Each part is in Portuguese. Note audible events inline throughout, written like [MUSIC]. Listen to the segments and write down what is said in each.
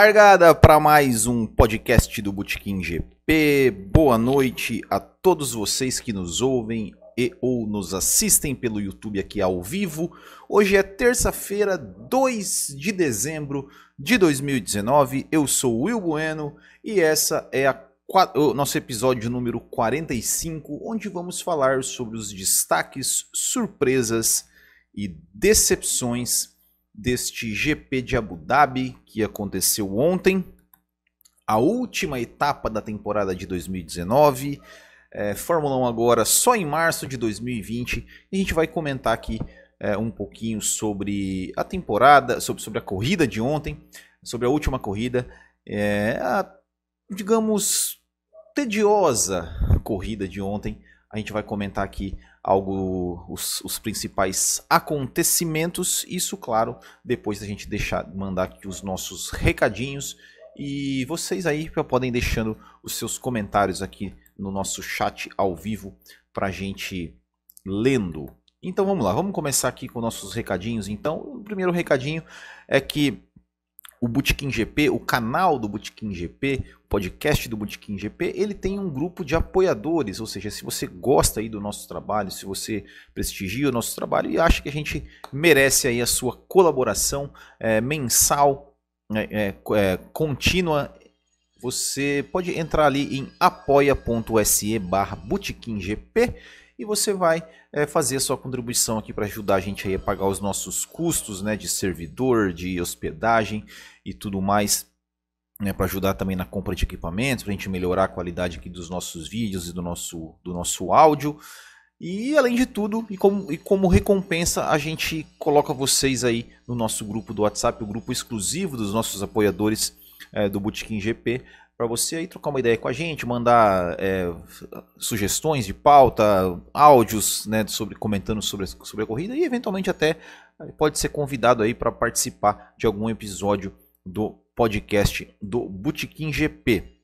largada para mais um podcast do Botequim GP. Boa noite a todos vocês que nos ouvem e ou nos assistem pelo YouTube aqui ao vivo. Hoje é terça-feira, 2 de dezembro de 2019. Eu sou Will Bueno e essa é a o nosso episódio número 45, onde vamos falar sobre os destaques, surpresas e decepções deste GP de Abu Dhabi que aconteceu ontem, a última etapa da temporada de 2019. É, Fórmula 1 agora só em março de 2020 e a gente vai comentar aqui é, um pouquinho sobre a temporada, sobre, sobre a corrida de ontem, sobre a última corrida, é, a, digamos, tediosa corrida de ontem. A gente vai comentar aqui algo os, os, principais acontecimentos. Isso, claro, depois da gente deixar mandar aqui os nossos recadinhos e vocês aí podem deixando os seus comentários aqui no nosso chat ao vivo para gente lendo. Então vamos lá, vamos começar aqui com nossos recadinhos. Então, o primeiro recadinho é que o Botequim GP, o canal do Botequim GP, o podcast do Botequim GP, ele tem um grupo de apoiadores, ou seja, se você gosta aí do nosso trabalho, se você prestigia o nosso trabalho e acha que a gente merece aí a sua colaboração é, mensal, né, é, é, contínua, você pode entrar ali em apoia.se barra GP e você vai é, fazer a sua contribuição aqui para ajudar a gente aí a pagar os nossos custos né, de servidor, de hospedagem e tudo mais. Né, para ajudar também na compra de equipamentos, para a gente melhorar a qualidade aqui dos nossos vídeos e do nosso, do nosso áudio. E além de tudo, e como, e como, recompensa, a gente coloca vocês aí no nosso grupo do WhatsApp, o grupo exclusivo dos nossos apoiadores é, do Botequim GP, para você aí trocar uma ideia com a gente, mandar é, sugestões de pauta, áudios, né, sobre comentando sobre, sobre a corrida e eventualmente até eh, pode ser convidado aí para participar de algum episódio do podcast do Botequim GP.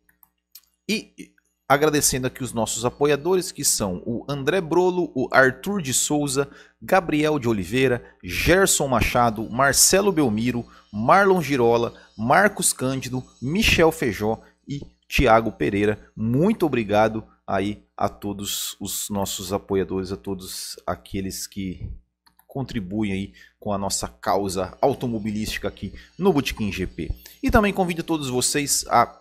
E agradecendo aqui os nossos apoiadores que são o André Brolo, o Arthur de Souza, Gabriel de Oliveira, Gerson Machado, Marcelo Belmiro, Marlon Girola, Marcos Cândido, Michel Feijó, e Tiago Pereira. Muito obrigado aí a todos os nossos apoiadores, a todos aqueles que contribuem aí com a nossa causa automobilística aqui no Botequim GP. E também convido todos vocês a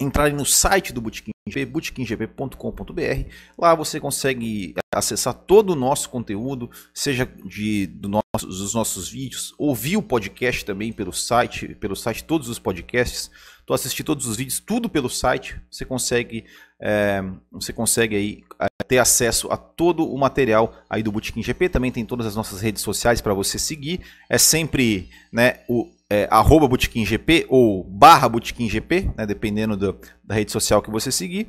entrarem no site do Botequim GP, botequimgp.com.br. Lá você consegue acessar todo o nosso conteúdo, seja de do nosso, dos nossos vídeos, ouvir o podcast também pelo site, pelo site todos os podcasts tu assistir todos os vídeos, tudo pelo site, você consegue, é, você consegue aí é, ter acesso a todo o material aí do Botequim GP. Também tem todas as nossas redes sociais para você seguir. É sempre né, o é, arroba Botequim GP ou barra Botequim GP, né, dependendo do, da rede social que você seguir.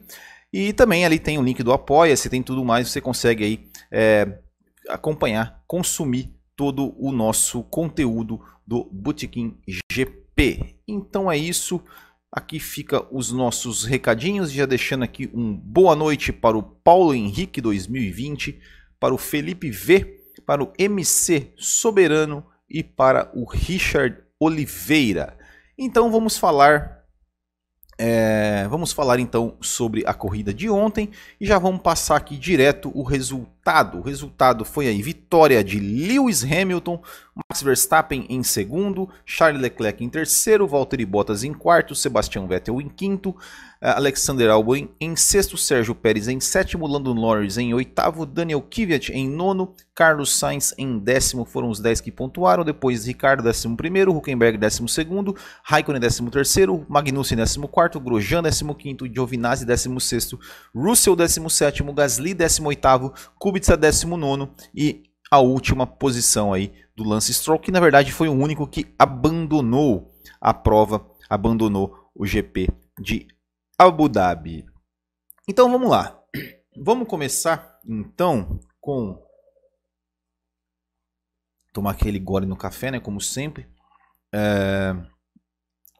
E também ali tem o link do Apoia-se, tem tudo mais, você consegue aí é, acompanhar, consumir todo o nosso conteúdo do Botequim GP. Então é isso. Aqui fica os nossos recadinhos, já deixando aqui um boa noite para o Paulo Henrique 2020, para o Felipe V, para o MC Soberano e para o Richard Oliveira. Então vamos falar é, vamos falar então sobre a corrida de ontem e já vamos passar aqui direto o resultado. O resultado foi aí vitória de Lewis Hamilton, Max Verstappen em segundo, Charles Leclerc em terceiro, Valtteri Bottas em quarto, Sebastian Vettel em quinto, é, Alexander Albon em sexto, Sérgio Pérez em sétimo, Lando Norris em oitavo, Daniel Kvyat em nono, Carlos Sainz em décimo, foram os dez que pontuaram, depois Ricardo décimo primeiro, Huckenberg décimo segundo, Raikkonen décimo terceiro, Magnussen décimo quarto, Grosjean décimo quinto, Giovinazzi décimo sexto, Russell décimo sétimo, Gasly décimo oitavo, Kubica décimo nono e a última posição aí do Lance Stroll, que na verdade foi o único que abandonou a prova, abandonou o GP de Abu Dhabi. Então vamos lá. Vamos começar então com tomar aquele gole no café, né? Como sempre. É...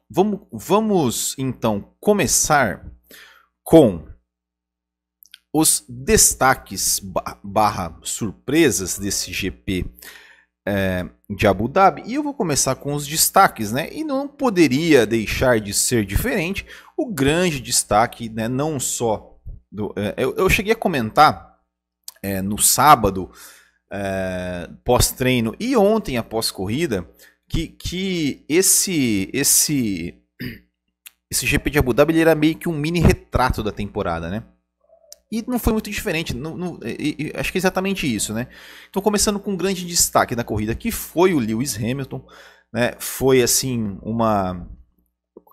Vamos, vamos então começar com os destaques barra surpresas desse GP é, de Abu Dhabi. E eu vou começar com os destaques, né? E não poderia deixar de ser diferente, o grande destaque, né, não só. Do, é, eu, eu cheguei a comentar é, no sábado, é, pós-treino e ontem após corrida, que, que esse, esse, esse GP de Abu Dhabi era meio que um mini retrato da temporada, né? E não foi muito diferente, não, não, é, e, e, acho que é exatamente isso, né? Então, começando com um grande destaque da corrida, que foi o Lewis Hamilton, né? Foi, assim, uma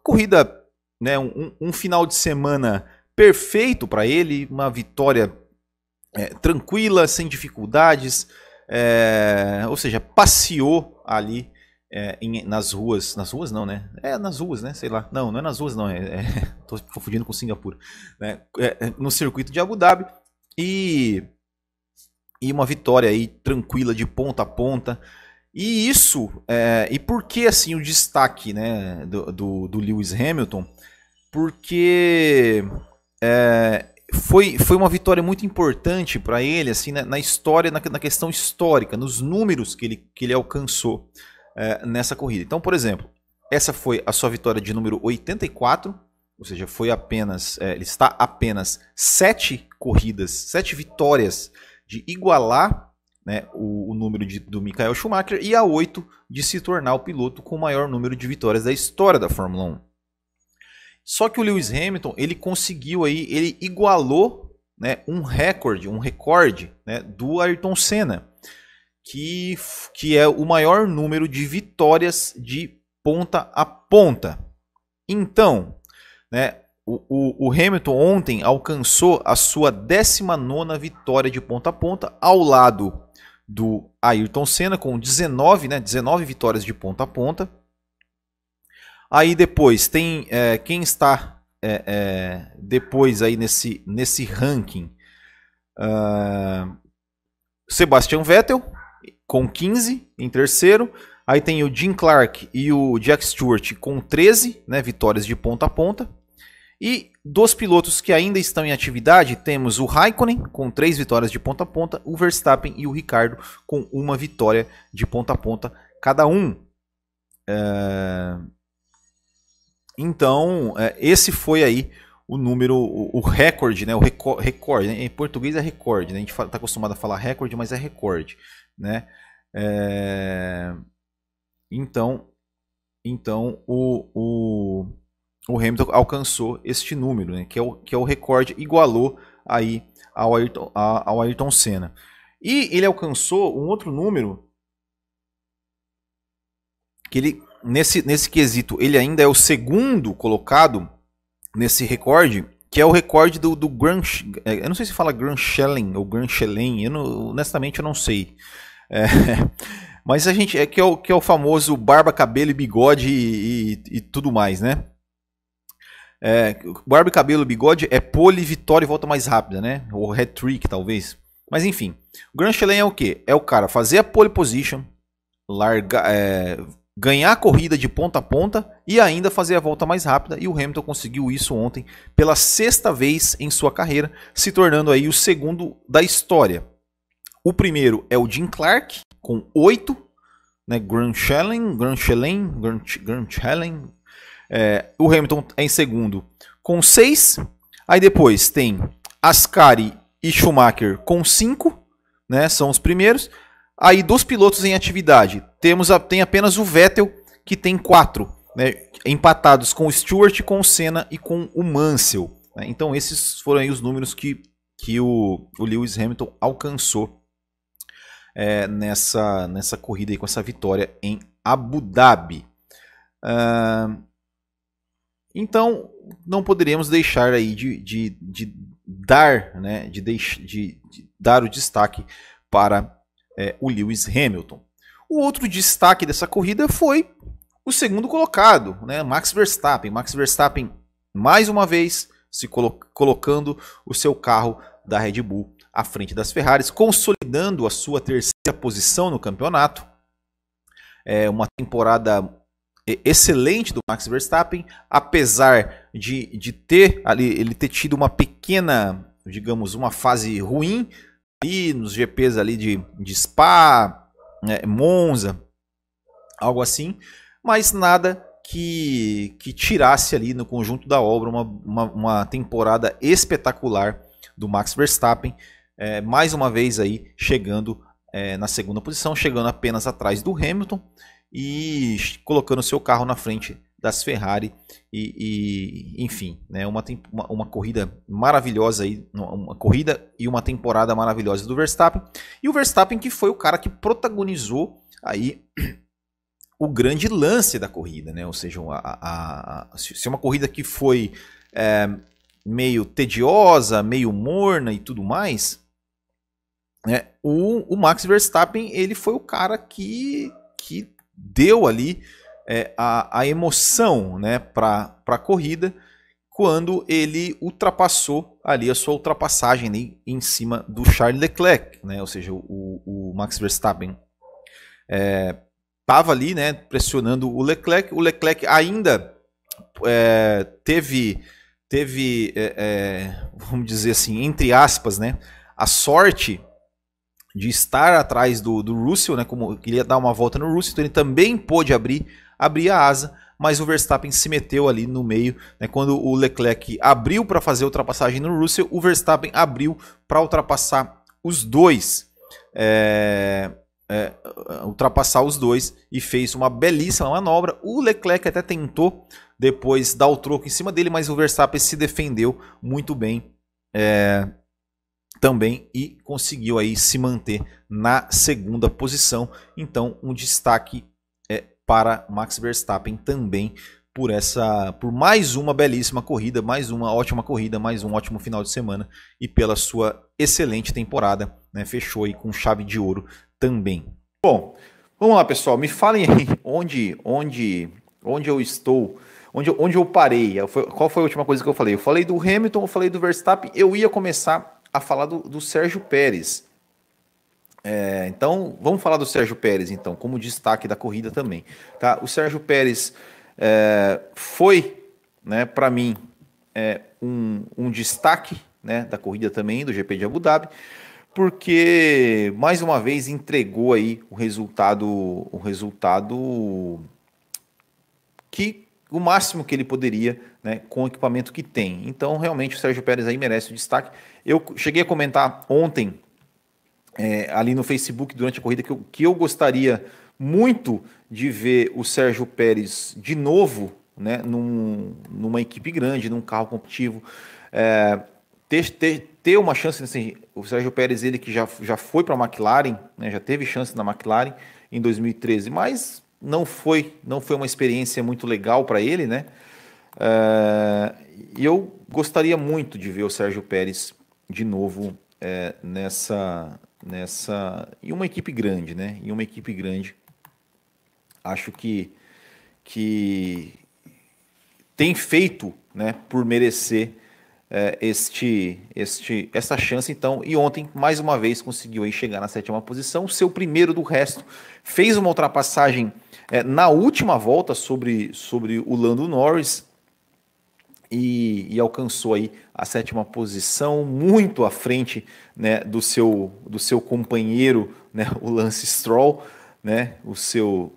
corrida né, um, um final de semana perfeito para ele, uma vitória é, tranquila, sem dificuldades, é, ou seja, passeou ali é, em, nas ruas, nas ruas não, né? É nas ruas, né? Sei lá. Não, não é nas ruas não, é, é [LAUGHS] tô confundindo com Singapura, né? É, é no circuito de Abu Dhabi e e uma vitória aí tranquila de ponta a ponta. E isso, é, e por que assim o destaque né, do, do, do Lewis Hamilton? Porque é, foi, foi uma vitória muito importante para ele assim na, na história, na, na, questão histórica, nos números que ele, que ele alcançou é, nessa corrida. Então, por exemplo, essa foi a sua vitória de número 84, ou seja, foi apenas é, ele está apenas sete corridas, sete vitórias de igualar né, o, o, número de, do Michael Schumacher e a 8 de se tornar o piloto com o maior número de vitórias da história da Fórmula 1. Só que o Lewis Hamilton ele conseguiu aí, ele igualou né, um recorde, um recorde né, do Ayrton Senna, que, que é o maior número de vitórias de ponta a ponta. Então, né, o, o, o, Hamilton ontem alcançou a sua 19 vitória de ponta a ponta ao lado do Ayrton Senna com 19, né, 19 vitórias de ponta a ponta. Aí depois tem é, quem está é, é, depois aí nesse, nesse ranking. Uh, Sebastian Vettel com 15 em terceiro. Aí tem o Jim Clark e o Jack Stewart com 13 né, vitórias de ponta a ponta. E dos pilotos que ainda estão em atividade, temos o Raikkonen com três vitórias de ponta a ponta, o Verstappen e o Ricardo com uma vitória de ponta a ponta cada um. É... Então, é, esse foi aí o número, o, recorde, né? O recorde, né? em português é recorde, né? A gente está acostumado a falar recorde, mas é recorde, né? É... Então, então o, o o Hamilton alcançou este número, né, que, é o, que é o recorde, igualou aí ao Ayrton, ao Ayrton Senna. E ele alcançou um outro número que ele nesse, nesse quesito ele ainda é o segundo colocado nesse recorde, que é o recorde do, do Grand, é, eu não sei se fala Grand ou Grand Schellen, eu não, honestamente eu não sei. É, [LAUGHS] mas a gente é que é o, que é o famoso barba, cabelo e bigode e, e, e tudo mais, né? É, barba, cabelo, bigode é pole, vitória e volta mais rápida, né? Ou hat-trick, talvez. Mas enfim, o Grand Slam é o que? É o cara fazer a pole position, largar, é, ganhar a corrida de ponta a ponta e ainda fazer a volta mais rápida. E o Hamilton conseguiu isso ontem pela sexta vez em sua carreira, se tornando aí o segundo da história. O primeiro é o Jim Clark, com oito, né? Grand Slam, Grand Slam, Grand, Grand é, o Hamilton é em segundo com 6. Aí depois tem Ascari e Schumacher com 5, né? São os primeiros. Aí dos pilotos em atividade, temos a, tem apenas o Vettel que tem 4, né? Empatados com o Stewart, com o Senna e com o Mansell. Né? Então esses foram aí os números que, que o, o Lewis Hamilton alcançou é, nessa, nessa corrida aí, com essa vitória em Abu Dhabi. Uh... Então, não poderíamos deixar aí de, de, de dar, né, de, deix, de, de, dar o destaque para é, o Lewis Hamilton. O outro destaque dessa corrida foi o segundo colocado, né, Max Verstappen. Max Verstappen, mais uma vez, se colo colocando o seu carro da Red Bull à frente das Ferraris, consolidando a sua terceira posição no campeonato. É uma temporada excelente do Max Verstappen, apesar de, de ter ali ele ter tido uma pequena, digamos, uma fase ruim ali nos GPs ali de, de Spa, né, Monza, algo assim, mas nada que, que tirasse ali no conjunto da obra uma, uma, uma temporada espetacular do Max Verstappen, é, mais uma vez aí chegando é, na segunda posição, chegando apenas atrás do Hamilton e colocando seu carro na frente das Ferrari e, e enfim, né, uma, uma, uma, corrida maravilhosa aí, uma corrida e uma temporada maravilhosa do Verstappen e o Verstappen que foi o cara que protagonizou aí [CLEARS THROAT] o grande lance da corrida, né? Ou seja, a, a, a se é uma corrida que foi é, meio tediosa, meio morna e tudo mais, né? O, o Max Verstappen ele foi o cara que que deu ali é, a, a emoção né, para a corrida quando ele ultrapassou ali a sua ultrapassagem ali né, em cima do Charles Leclerc, né? ou seja, o, o Max Verstappen estava é, ali né, pressionando o Leclerc, o Leclerc ainda é, teve, teve é, é vamos dizer assim, entre aspas, né, a sorte de estar atrás do, do Russell, né, como ele ia dar uma volta no Russell, então ele também pôde abrir, abrir a asa, mas o Verstappen se meteu ali no meio, né, quando o Leclerc abriu para fazer a ultrapassagem no Russell, o Verstappen abriu para ultrapassar os dois. É, é, ultrapassar os dois e fez uma belíssima manobra. O Leclerc até tentou depois dar o troco em cima dele, mas o Verstappen se defendeu muito bem. É, também e conseguiu aí se manter na segunda posição. Então, um destaque é para Max Verstappen também por essa por mais uma belíssima corrida, mais uma ótima corrida, mais um ótimo final de semana e pela sua excelente temporada, né? Fechou aí com chave de ouro também. Bom, vamos lá, pessoal, me falem aí onde onde onde eu estou, onde, onde eu parei, qual foi a última coisa que eu falei? Eu falei do Hamilton, eu falei do Verstappen, eu ia começar a falar do, do Sérgio Pérez. É, então, vamos falar do Sérgio Pérez, então, como destaque da corrida também. Tá? O Sérgio Pérez é, foi, né, para mim, é, um, um destaque né, da corrida também, do GP de Abu Dhabi, porque mais uma vez entregou aí o resultado, o resultado que o máximo que ele poderia né, com o equipamento que tem. Então, realmente, o Sérgio Pérez aí merece o destaque. Eu cheguei a comentar ontem é, ali no Facebook durante a corrida que eu, que eu gostaria muito de ver o Sérgio Pérez de novo né, num, numa equipe grande, num carro competitivo. É, ter, ter, ter uma chance, assim, o Sérgio Pérez, ele que já, já foi para a McLaren, né, já teve chance na McLaren em 2013, mas não foi, não foi uma experiência muito legal para ele, né? Eh, e uh, eu gostaria muito de ver o Sérgio Pérez de novo é, nessa, nessa e uma equipe grande, né? E uma equipe grande. Acho que que tem feito, né, por merecer é, este, este, essa chance, então. E ontem, mais uma vez, conseguiu aí chegar na sétima posição, seu primeiro do resto. Fez uma ultrapassagem é, na última volta sobre, sobre o Lando Norris e, e, alcançou aí a sétima posição, muito à frente né, do, seu, do seu companheiro, né, o Lance Stroll, né, o seu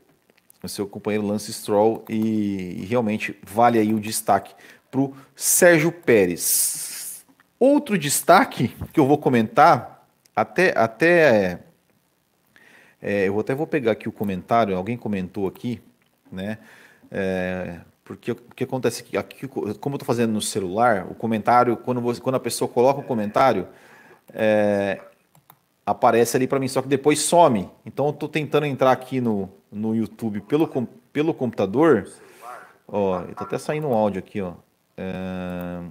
o seu companheiro Lance Stroll e, e realmente vale aí o destaque para o Sérgio Pérez. Outro destaque que eu vou comentar, até, até é, eu até vou pegar aqui o comentário, alguém comentou aqui, né? É, porque o que acontece aqui, aqui como eu estou fazendo no celular, o comentário, quando, você, quando a pessoa coloca o comentário, é, aparece ali para mim, só que depois some. Então eu estou tentando entrar aqui no, no YouTube pelo, pelo computador. Ó, está até saindo um áudio aqui, ó. É,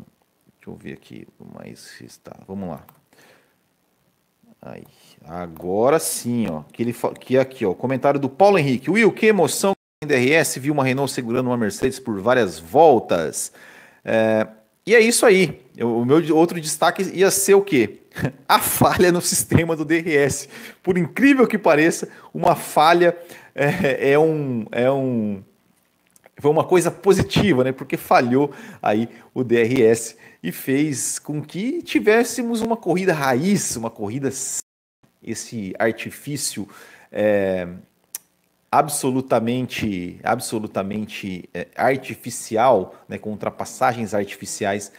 deixa eu ver aqui mais está. Vamos lá. Aí, agora sim, ó. Que, ele, que é aqui, ó. Comentário do Paulo Henrique. Will, que emoção em DRS, viu uma Renault segurando uma Mercedes por várias voltas. É, e é isso aí. Eu, o meu outro destaque ia ser o quê? [LAUGHS] A falha no sistema do DRS. Por incrível que pareça, uma falha é, é um. É um foi uma coisa positiva, né? Porque falhou aí o DRS e fez com que tivéssemos uma corrida raiz, uma corrida esse artifício é, absolutamente, absolutamente é, artificial, né? Com ultrapassagens artificiais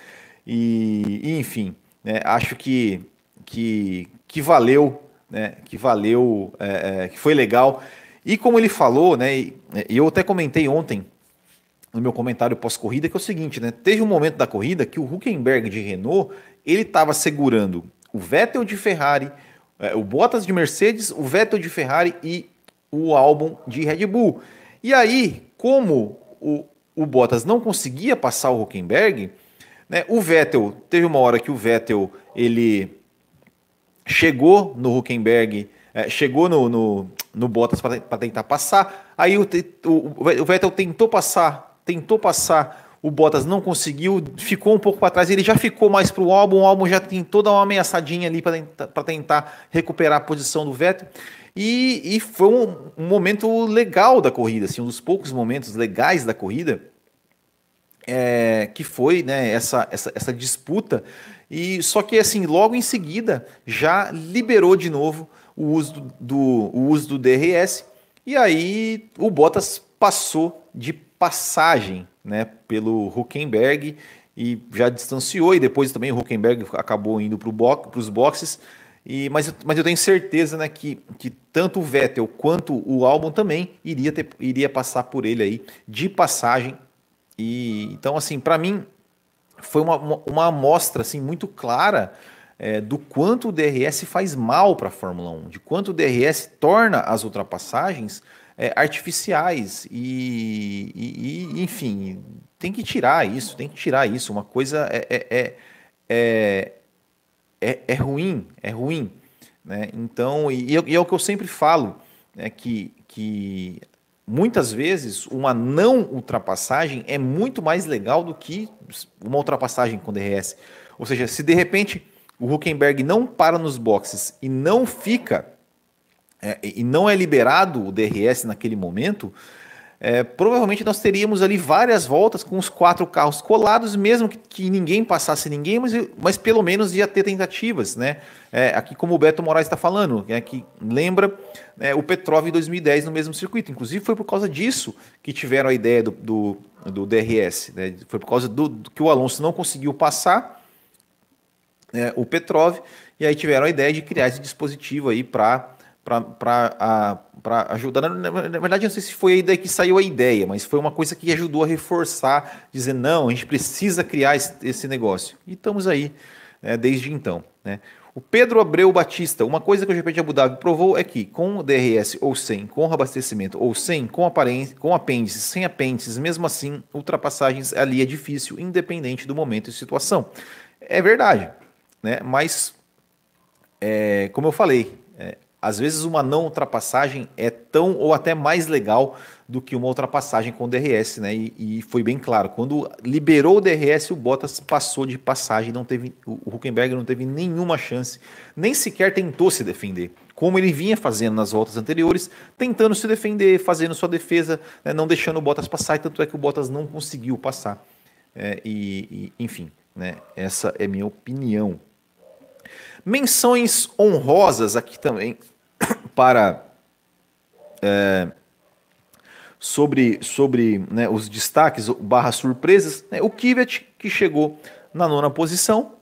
e, e enfim, né? Acho que que, que valeu, né? Que valeu, é, que foi legal. E como ele falou, né? E eu até comentei ontem no meu comentário pós-corrida, que é o seguinte, né? Teve um momento da corrida que o Huckenberg de Renault, ele estava segurando o Vettel de Ferrari, é, o Bottas de Mercedes, o Vettel de Ferrari e o álbum de Red Bull. E aí, como o, o Bottas não conseguia passar o Huckenberg, né? O Vettel, teve uma hora que o Vettel, ele chegou no Huckenberg, é, chegou no, no, no Bottas para tentar passar, aí o, o, o Vettel tentou passar tentou passar o Bottas, não conseguiu, ficou um pouco para trás, ele já ficou mais para o álbum, o álbum já tem toda uma ameaçadinha ali para tentar recuperar a posição do Vettel. E, e foi um, um, momento legal da corrida, assim, um dos poucos momentos legais da corrida, é, que foi né, essa, essa, essa disputa. E só que assim, logo em seguida já liberou de novo o uso do, do o uso do DRS. E aí o Bottas passou de passagem né, pelo Huckenberg e já distanciou, e depois também o Huckenberg acabou indo para os boxes. E, mas, mas eu tenho certeza né, que, que tanto o Vettel quanto o Albon também iria, ter, iria passar por ele aí de passagem. E então, assim, para mim foi uma, uma amostra assim, muito clara é, do quanto o DRS faz mal para a Fórmula 1, de quanto o DRS torna as ultrapassagens é, artificiais e, e, e, enfim, tem que tirar isso, tem que tirar isso. Uma coisa é, é, é, é ruim, é ruim. Né? Então, e, e, é o que eu sempre falo, né? que, que muitas vezes uma não ultrapassagem é muito mais legal do que uma ultrapassagem com DRS. Ou seja, se de repente o Huckenberg não para nos boxes e não fica é, e não é liberado o DRS naquele momento, é, provavelmente nós teríamos ali várias voltas com os quatro carros colados, mesmo que, que ninguém passasse ninguém, mas, mas, pelo menos ia ter tentativas, né? É, aqui como o Beto Moraes está falando, é, que lembra é, o Petrov em 2010 no mesmo circuito. Inclusive foi por causa disso que tiveram a ideia do, do, do DRS, né? Foi por causa do, do, que o Alonso não conseguiu passar né, o Petrov, e aí tiveram a ideia de criar esse dispositivo aí para para ajudar. Na, verdade, não sei se foi daí que saiu a ideia, mas foi uma coisa que ajudou a reforçar, dizer, não, a gente precisa criar esse, esse negócio. E estamos aí né, desde então. Né? O Pedro Abreu Batista, uma coisa que o GP de Abu Dhabi provou é que com DRS ou sem, com abastecimento ou sem, com, com apêndices, sem apêndices, mesmo assim, ultrapassagens ali é difícil, independente do momento e situação. É verdade, né? mas é, como eu falei, às vezes uma não ultrapassagem é tão ou até mais legal do que uma ultrapassagem com DRS, né? E, e foi bem claro, quando liberou o DRS, o Bottas passou de passagem, não teve o Huckenberg não teve nenhuma chance, nem sequer tentou se defender, como ele vinha fazendo nas voltas anteriores, tentando se defender, fazendo sua defesa, né? não deixando o Bottas passar, e tanto é que o Bottas não conseguiu passar. É, e, e, enfim, né? Essa é minha opinião. Menções honrosas aqui também [COUGHS] para é, sobre sobre né, os destaques barra surpresas. Né, o Kivet que chegou na nona posição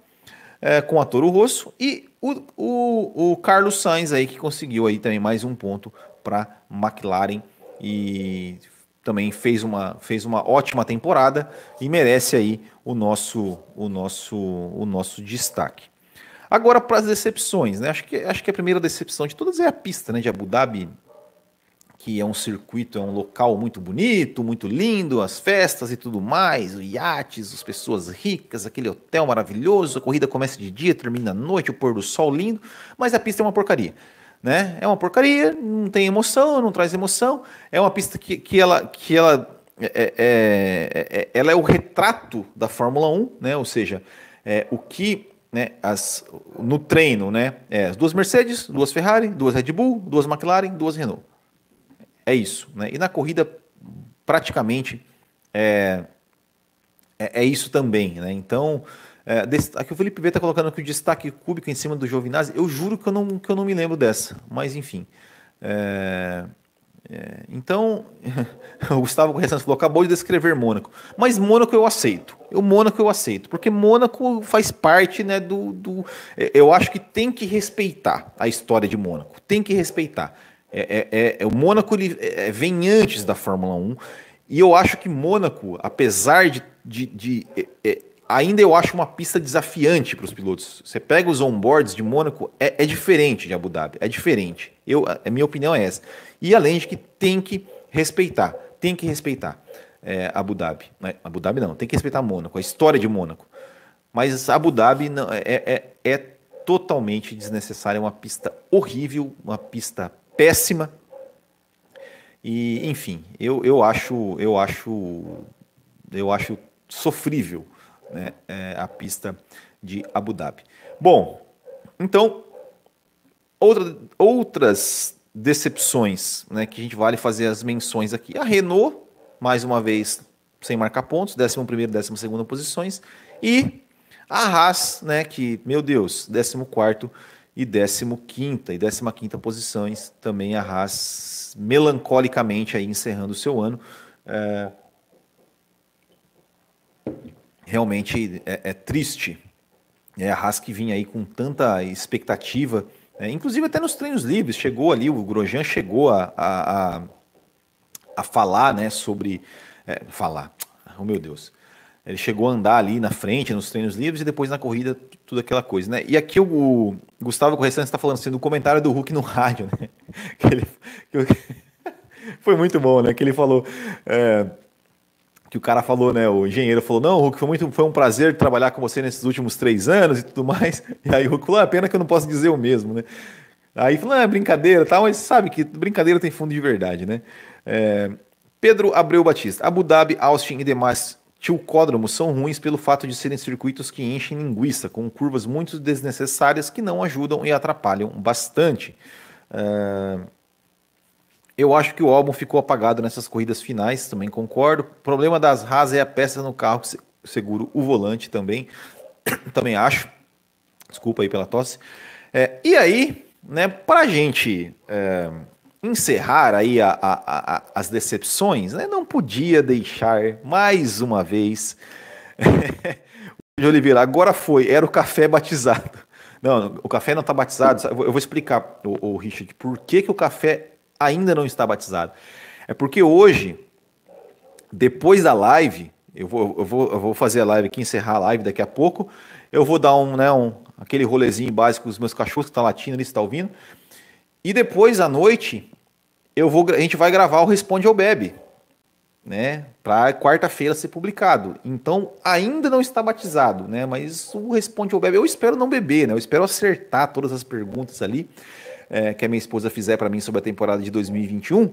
é, com a Toro Rosso e o, o, o, Carlos Sainz aí que conseguiu aí também mais um ponto para McLaren e também fez uma, fez uma ótima temporada e merece aí o nosso o nosso o nosso destaque. Agora para as decepções, né? Acho que, acho que a primeira decepção de todas é a pista né, de Abu Dhabi, que é um circuito, é um local muito bonito, muito lindo, as festas e tudo mais, os iates, as pessoas ricas, aquele hotel maravilhoso, a corrida começa de dia, termina à noite, o pôr do sol lindo, mas a pista é uma porcaria. Né? É uma porcaria, não tem emoção, não traz emoção. É uma pista que, que ela, que ela é, é, é, é ela é o retrato da Fórmula 1, né? ou seja, é, o que né, as, no treino, né, é, duas Mercedes, duas Ferrari, duas Red Bull, duas McLaren, duas Renault. É isso. Né? E na corrida, praticamente, é, é, é isso também. Né? Então, é, aqui o Felipe V está colocando aqui o destaque cúbico em cima do Giovinazzi. Eu juro que eu não, que eu não me lembro dessa, mas enfim. É, é, então, [LAUGHS] o Gustavo Correia falou: acabou de descrever Mônaco. Mas Mônaco eu aceito. O Mônaco eu aceito, porque Mônaco faz parte né, do, do. É, eu acho que tem que respeitar a história de Mônaco. Tem que respeitar. É, é, é, é o Mônaco ele, é, vem antes da Fórmula 1. E eu acho que Mônaco, apesar de, de, de ainda eu acho uma pista desafiante para os pilotos. Você pega os onboards de Mônaco, é, é, diferente de Abu Dhabi, é diferente. Eu, a minha opinião é essa. E além de que tem que respeitar, tem que respeitar é, Abu Dhabi. É, Abu Dhabi não, tem que respeitar Mônaco, a história de Mônaco. Mas Abu Dhabi não, é, é, é, é totalmente desnecessária, é uma pista horrível, uma pista péssima. E, enfim, eu, eu acho, eu acho, eu acho sofrível né, é, a pista de Abu Dhabi. Bom, então, outra, outras decepções né, que a gente vale fazer as menções aqui. A Renault, mais uma vez, sem marcar pontos, 11 primeiro, e 12º posições. E a Haas, né, que, meu Deus, 14 e 15 E 15 quinta posições também a Haas, melancolicamente, aí, encerrando o seu ano. É, realmente é, é triste. É, a Haas que vinha aí com tanta expectativa, é, inclusive até nos treinos livres, chegou ali, o Grosjean chegou a, a, a, a falar né, sobre. É, falar, oh meu Deus. Ele chegou a andar ali na frente, nos treinos livres, e depois na corrida, tudo aquela coisa, né? E aqui o Gustavo Correção está falando assim, no comentário do Hulk no rádio, né? [LAUGHS] Que ele, que eu... [LAUGHS] Foi muito bom, né? Que ele falou. É que o cara falou, né? O engenheiro falou: Não, Hulk, foi, muito, foi um prazer trabalhar com você nesses últimos três anos e tudo mais. [LAUGHS] E aí o Hulk falou: ah, Pena que eu não posso dizer o mesmo, né? Aí falou: ah, É brincadeira tal, mas sabe que brincadeira tem fundo de verdade, né? É, Pedro Abreu Batista: Abu Dhabi, Austin e demais tilcódromos são ruins pelo fato de serem circuitos que enchem linguiça, com curvas muito desnecessárias que não ajudam e atrapalham bastante. Uh, eu acho que o álbum ficou apagado nessas corridas finais, também concordo. O problema das Haas é a peça no carro que segura o volante também. [COUGHS] também acho. Desculpa aí pela tosse. É, e aí, né, a gente é, encerrar aí a, a, a, as decepções, né, não podia deixar mais uma vez [LAUGHS] o de Oliveira. Agora foi, era o café batizado. Não, o café não está batizado. Eu vou explicar, o, o Richard, por que, que o café ainda não está batizado. É porque hoje, depois da live, eu vou, eu vou, eu vou fazer a live aqui, encerrar a live daqui a pouco. Eu vou dar um, né, um aquele rolezinho básico dos meus cachorros que estão tá latindo, eles estão tá ouvindo. E depois à noite, eu vou, a gente vai gravar o Responde ao Bebe, né? Para quarta-feira ser publicado. Então, ainda não está batizado, né? Mas o Responde ao Bebe, eu espero não beber, né? Eu espero acertar todas as perguntas ali é, que a minha esposa fizer para mim sobre a temporada de 2021,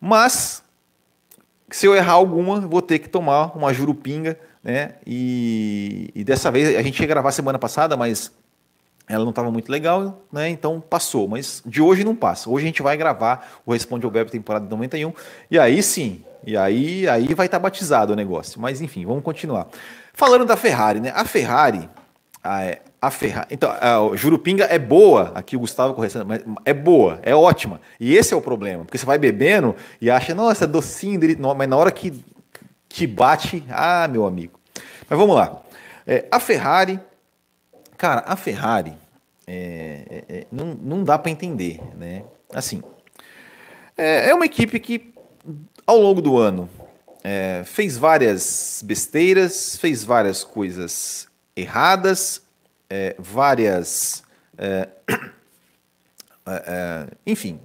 mas se eu errar alguma, vou ter que tomar uma jurupinga, né? E, e dessa vez a gente ia gravar semana passada, mas ela não estava muito legal, né? Então passou, mas de hoje não passa. Hoje a gente vai gravar o Responde ao Web temporada 91 e aí sim, e aí aí vai estar tá batizado o negócio. Mas enfim, vamos continuar. Falando da Ferrari, né? A Ferrari, a, é, a Ferrari. Então, a Jurupinga é boa, aqui o Gustavo correção, mas é boa, é ótima. E esse é o problema, porque você vai bebendo e acha, nossa, é docinho dele, mas na hora que te bate, ah, meu amigo. Mas vamos lá. É, a Ferrari, cara, a Ferrari é, é, é não, não dá para entender, né? Assim, é, é, uma equipe que ao longo do ano é, fez várias besteiras, fez várias coisas erradas, é, várias. É, [COUGHS] é, é, enfim,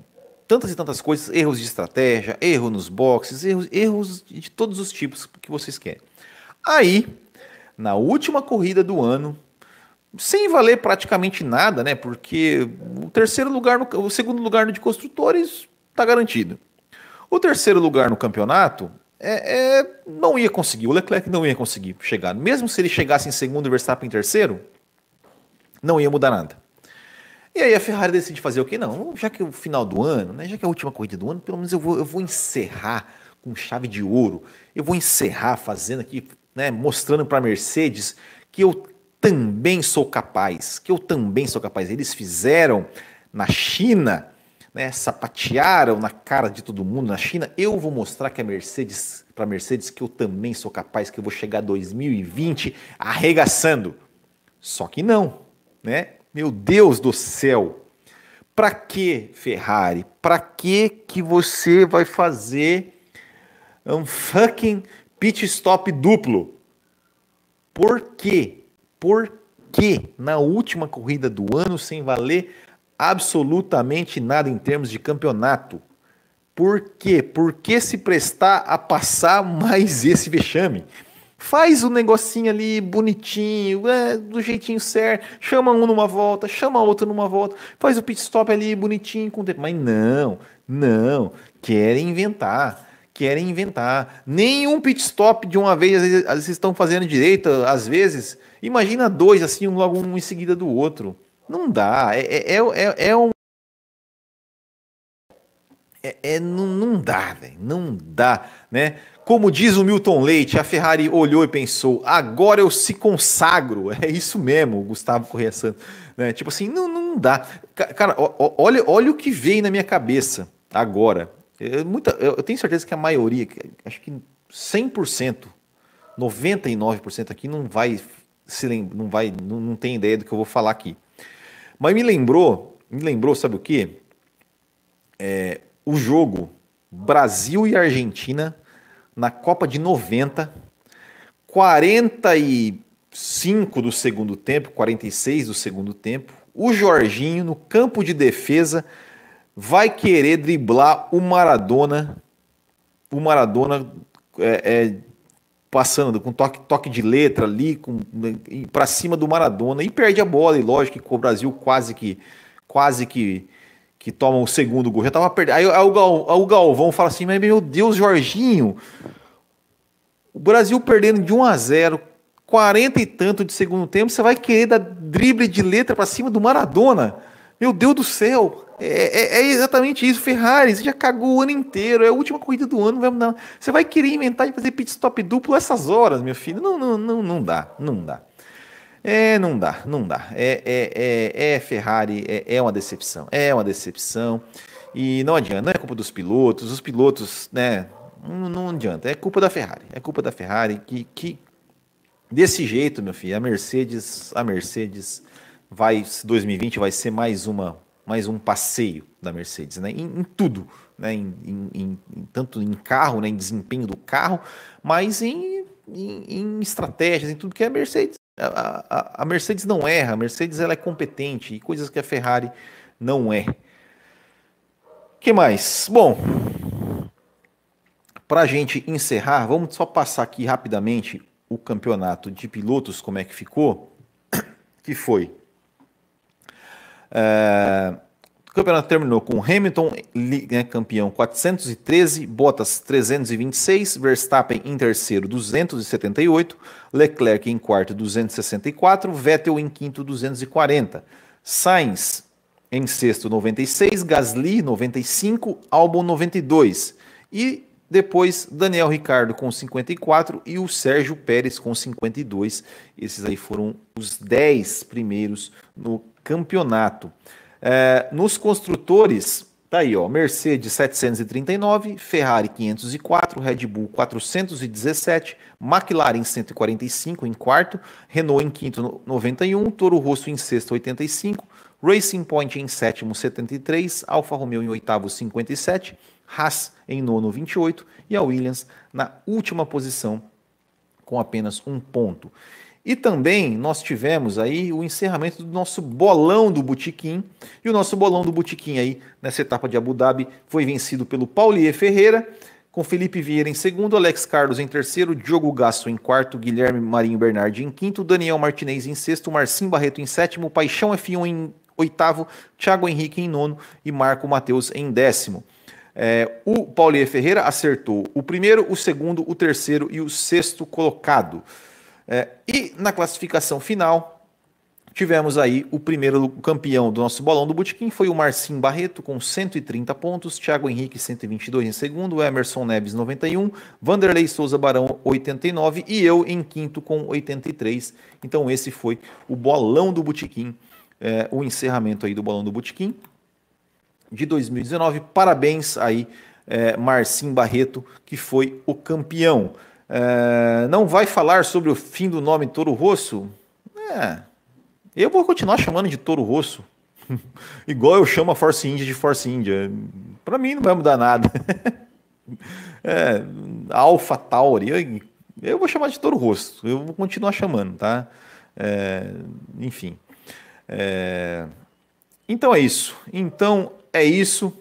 tantas e tantas coisas, erros de estratégia, erro nos boxes, erros, erros de todos os tipos que vocês querem. Aí, na última corrida do ano, sem valer praticamente nada, né? Porque o terceiro lugar, no, o segundo lugar de construtores está garantido. O terceiro lugar no campeonato é, é, não ia conseguir, o Leclerc não ia conseguir chegar. Mesmo se ele chegasse em segundo e Verstappen em terceiro, não ia mudar nada. E aí a Ferrari decide fazer o que? Não, já que é o final do ano, né, já que é a última corrida do ano, pelo menos eu vou, eu vou encerrar com chave de ouro. Eu vou encerrar fazendo aqui, né, mostrando para a Mercedes que eu também sou capaz, que eu também sou capaz. Eles fizeram na China, né, sapatearam na cara de todo mundo na China. Eu vou mostrar que a Mercedes, para a Mercedes, que eu também sou capaz, que eu vou chegar 2020 arregaçando. Só que não né? Meu Deus do céu! Para que Ferrari? Para que que você vai fazer um fucking pit stop duplo? Por quê? Por quê? Na última corrida do ano sem valer absolutamente nada em termos de campeonato. Por quê? Por que se prestar a passar mais esse vexame? Faz o um negocinho ali bonitinho, é, do jeitinho certo. Chama um numa volta, chama outro numa volta. Faz o pit stop ali bonitinho com tempo. Mas não, não. Querem inventar. Querem inventar. Nenhum pit stop de uma vez, às vezes, às vezes estão fazendo direito, às vezes. Imagina dois assim, um logo um em seguida do outro. Não dá. É, é, é, é um. É, é não, não dá, velho. Não dá, né? Como diz o Milton Leite, a Ferrari olhou e pensou: agora eu se consagro. É isso mesmo, Gustavo Correia Santos. Né? Tipo assim, não, não dá. Cara, olha, olha o que veio na minha cabeça agora. É, eu, muita, eu tenho certeza que a maioria, acho que 100%, 99% aqui não vai se lembrar, não vai, não, não tem ideia do que eu vou falar aqui. Mas me lembrou, me lembrou, sabe o que? É, o jogo Brasil e Argentina na Copa de 90, 45 do segundo tempo, 46 do segundo tempo, o Jorginho no campo de defesa vai querer driblar o Maradona, o Maradona é, é, passando com toque, toque de letra ali, com para cima do Maradona e perde a bola e lógico que o Brasil quase que quase que que tomam o segundo gol. Já tava perdendo. Aí, aí, o, Gal, aí o Galvão fala assim: Mas meu Deus, Jorginho, o Brasil perdendo de 1 a 0 40 e tanto de segundo tempo, você vai querer dar drible de letra para cima do Maradona. Meu Deus do céu! É, é, é, exatamente isso. Ferrari, você já cagou o ano inteiro. É a última corrida do ano. Você vai querer inventar de fazer pit stop duplo essas horas, meu filho. Não, não, não, não dá. Não dá. É, não dá, não dá. É, é, é, é Ferrari, é, é uma decepção, é uma decepção. E não adianta, não é culpa dos pilotos, os pilotos, né? Não, não adianta, é culpa da Ferrari, é culpa da Ferrari que, que desse jeito, meu filho, a Mercedes, a Mercedes vai 2020 vai ser mais uma mais um passeio da Mercedes, né? Em, em tudo, né? Em, em, em, tanto em carro, né? Em desempenho do carro, mas em, em, em estratégias, em tudo que é Mercedes. A, a, Mercedes não erra, a Mercedes ela é competente e coisas que a Ferrari não é. que mais? Bom, para a gente encerrar, vamos só passar aqui rapidamente o campeonato de pilotos, como é que ficou, [COUGHS] que foi. É... O campeonato terminou com Hamilton né, campeão 413, Bottas 326, Verstappen em terceiro 278, Leclerc em quarto 264, Vettel em quinto 240, Sainz em sexto 96, Gasly 95, Albon 92 e depois Daniel Ricardo com 54 e o Sérgio Pérez com 52. Esses aí foram os 10 primeiros no campeonato. É, nos construtores, tá aí, ó, Mercedes 739, Ferrari 504, Red Bull 417, McLaren 145 em quarto, Renault em quinto 91, Toro Rosso em sexto 85, Racing Point em sétimo 73, Alfa Romeo em oitavo 57, Haas em nono 28 e a Williams na última posição com apenas um ponto. E também nós tivemos aí o encerramento do nosso bolão do Botequim. E o nosso bolão do Botequim aí, nessa etapa de Abu Dhabi, foi vencido pelo Paulier Ferreira, com Felipe Vieira em segundo, Alex Carlos em terceiro, Diogo Gasso em quarto, Guilherme Marinho Bernardi em quinto, Daniel Martinez em sexto, Marcim Barreto em sétimo, Paixão F1 em oitavo, Thiago Henrique em nono e Marco Matheus em décimo. É, o Paulier Ferreira acertou o primeiro, o segundo, o terceiro e o sexto colocado. É, e na classificação final, tivemos aí o primeiro campeão do nosso bolão do Botequim, foi o Marcinho Barreto com 130 pontos, Thiago Henrique 122 em segundo, Emerson Neves 91, Vanderlei Souza Barão 89 e eu em quinto com 83. Então esse foi o bolão do Botequim, é, o encerramento aí do bolão do Botequim de 2019. Parabéns aí, é, Marcinho Barreto, que foi o campeão. Eh, não vai falar sobre o fim do nome Toro Rosso? É, eu vou continuar chamando de Toro Rosso. [LAUGHS] Igual eu chamo a Force India de Force India. Para mim não vai mudar nada. [LAUGHS] é, Alpha Tauri, eu, eu, vou chamar de Toro Rosso. Eu vou continuar chamando, tá? É, enfim. É, então é isso. Então é isso.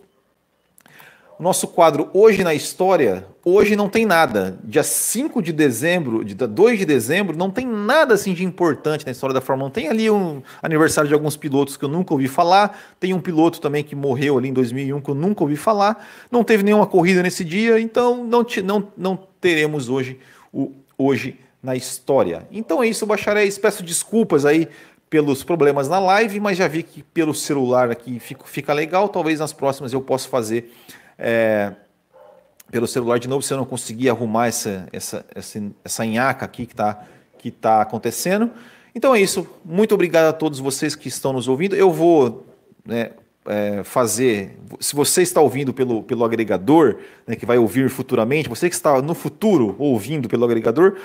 O nosso quadro Hoje na História, hoje não tem nada. Dia 5 de dezembro, dia 2 de dezembro, não tem nada assim de importante na história da Fórmula 1. Tem ali um aniversário de alguns pilotos que eu nunca ouvi falar. Tem um piloto também que morreu ali em 2001 que eu nunca ouvi falar. Não teve nenhuma corrida nesse dia, então não, te, não, não teremos hoje o Hoje na História. Então é isso, bacharéis. Peço desculpas aí pelos problemas na live, mas já vi que pelo celular aqui fica legal. Talvez nas próximas eu possa fazer é, pelo celular de novo, se eu não conseguir arrumar essa, essa, essa, essa nhaca aqui que está que tá acontecendo. Então é isso. Muito obrigado a todos vocês que estão nos ouvindo. Eu vou né, é, fazer. Se você está ouvindo pelo, pelo agregador, né, que vai ouvir futuramente, você que está no futuro ouvindo pelo agregador,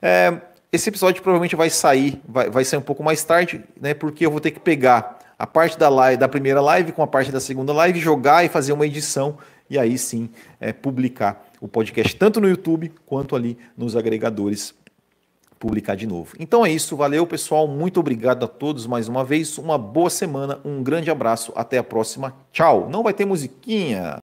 é, esse episódio provavelmente vai sair, vai, vai sair um pouco mais tarde, né, porque eu vou ter que pegar a parte da, live, da primeira live com a parte da segunda live, jogar e fazer uma edição e aí sim é, publicar o podcast tanto no YouTube quanto ali nos agregadores publicar de novo. Então é isso, valeu pessoal, muito obrigado a todos mais uma vez, uma boa semana, um grande abraço, até a próxima, tchau. Não vai ter musiquinha.